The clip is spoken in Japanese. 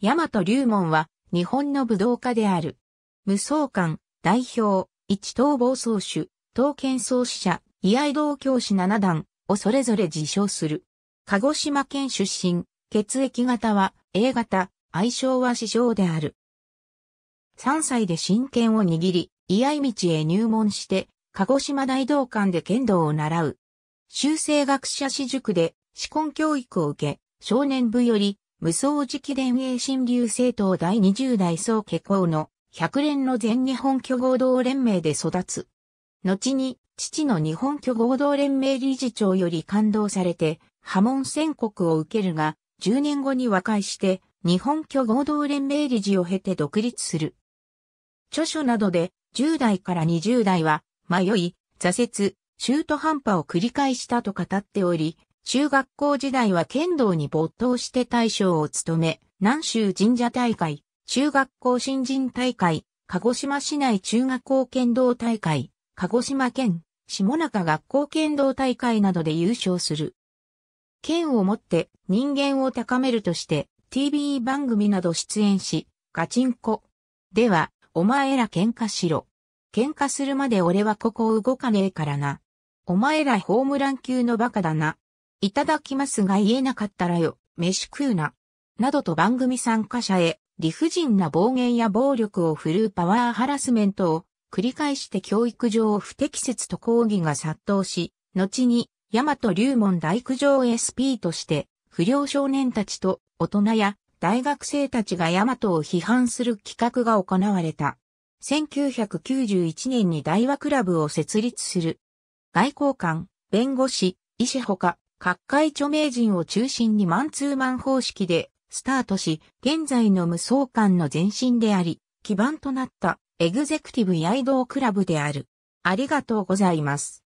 大和龍門は日本の武道家である。無双官、代表、一等暴走主、刀剣創始者、居合道教師七段をそれぞれ自称する。鹿児島県出身、血液型は A 型、愛称は師匠である。3歳で真剣を握り、居合道へ入門して、鹿児島大道館で剣道を習う。修正学者私塾で、資根教育を受け、少年部より、無双直伝営新流政党第20代総結構の百連の全日本巨合同連盟で育つ。後に、父の日本巨合同連盟理事長より感動されて、波紋宣告を受けるが、10年後に和解して、日本巨合同連盟理事を経て独立する。著書などで、10代から20代は、迷い、挫折、中途半端を繰り返したと語っており、中学校時代は剣道に没頭して大将を務め、南州神社大会、中学校新人大会、鹿児島市内中学校剣道大会、鹿児島県、下中学校剣道大会などで優勝する。剣を持って人間を高めるとして TV 番組など出演し、ガチンコ。では、お前ら喧嘩しろ。喧嘩するまで俺はここを動かねえからな。お前らホームラン級のバカだな。いただきますが言えなかったらよ、飯食うな。などと番組参加者へ理不尽な暴言や暴力を振るうパワーハラスメントを繰り返して教育上不適切と抗議が殺到し、後に、大和龍門大工場 SP として、不良少年たちと大人や大学生たちが大和を批判する企画が行われた。1991年に大和クラブを設立する。外交官、弁護士、医師ほか、各界著名人を中心にマンツーマン方式でスタートし、現在の無双感の前身であり、基盤となったエグゼクティブや移動クラブである。ありがとうございます。